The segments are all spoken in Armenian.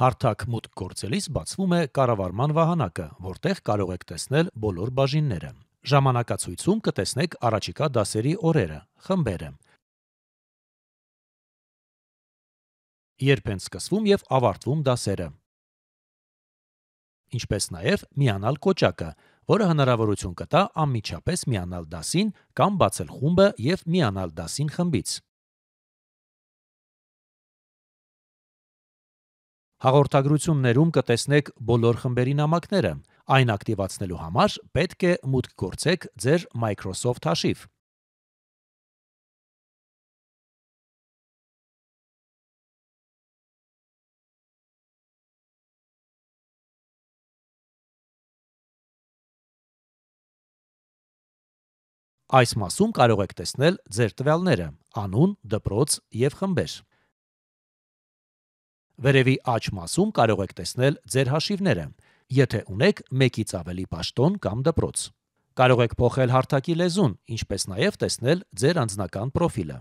Հարթակ մուտք գործելիս բացվում է կառավարման վահանակը, որտեղ կարող եք տեսնել բոլոր բաժինները։ Ժամանակացույցում կտեսնեք առաջիկա դասերի օրերը, խմբերը։ Երբ են սկսվում եւ ավարտվում դասերը։ Ինչպես նաեւ միանալ կոճակը, որը հնարավորություն կտա անմիջապես միանալ դասին կամ բացել խումբը եւ միանալ դասին խմբից։ Հաղորդագրություններում կտեսնեք բոլոր խմբերի նամակները։ Այն ակտիվացնելու համար պետք է մուտք գործեք ձեր Microsoft հաշիվ։ Այս մասում կարող եք տեսնել ձեր տվյալները՝ անուն, դպրոց եւ խմբեր։ Վերևի աջ մասում կարող եք տեսնել ձեր հաշիվները, եթե ունեք 1-ից ավելի պաշտոն կամ դպրոց։ Կարող եք փոխել հարթակի լեզուն, ինչպես նաև տեսնել ձեր անձնական պրոֆիլը։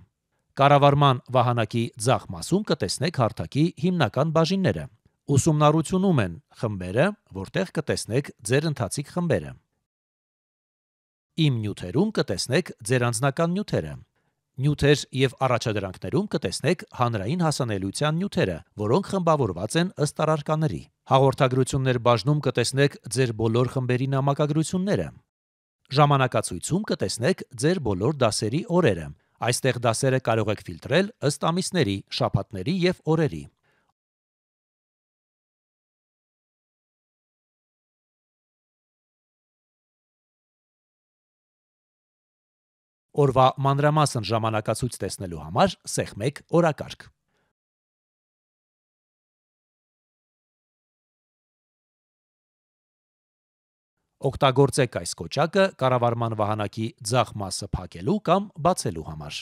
Կառավարման վահանակի ցախ մասում կտեսնեք հարթակի հիմնական բաժինները։ Ուսումնառությունում են խմբերը, որտեղ կտեսնեք ձեր ընթացիկ խմբերը։ Իմ նյութերում կտեսնեք ձեր անձնական նյութերը, Նյութեր եւ առաջադրանքներում կտեսնեք հանրային հասանելիության նյութերը, որոնք խմբավորված են ըստ առարկաների։ Հաղորդագրություններ բաժնում կտեսնեք ձեր բոլոր խմբերի նամակագրությունները։ Ժամանակացույցում կտեսնեք ձեր բոլոր դասերի օրերը։ Այստեղ դասերը կարող եք ֆիլտրել ըստ ամիսների, շաբաթների եւ օրերի։ Օրվա մանրամասն ժամանակացույց տեսնելու համար սեղմեք օրակարգ։ Օգտագործեք այս կոճակը կառավարման վահանակի ձախ մասը փակելու կամ բացելու համար։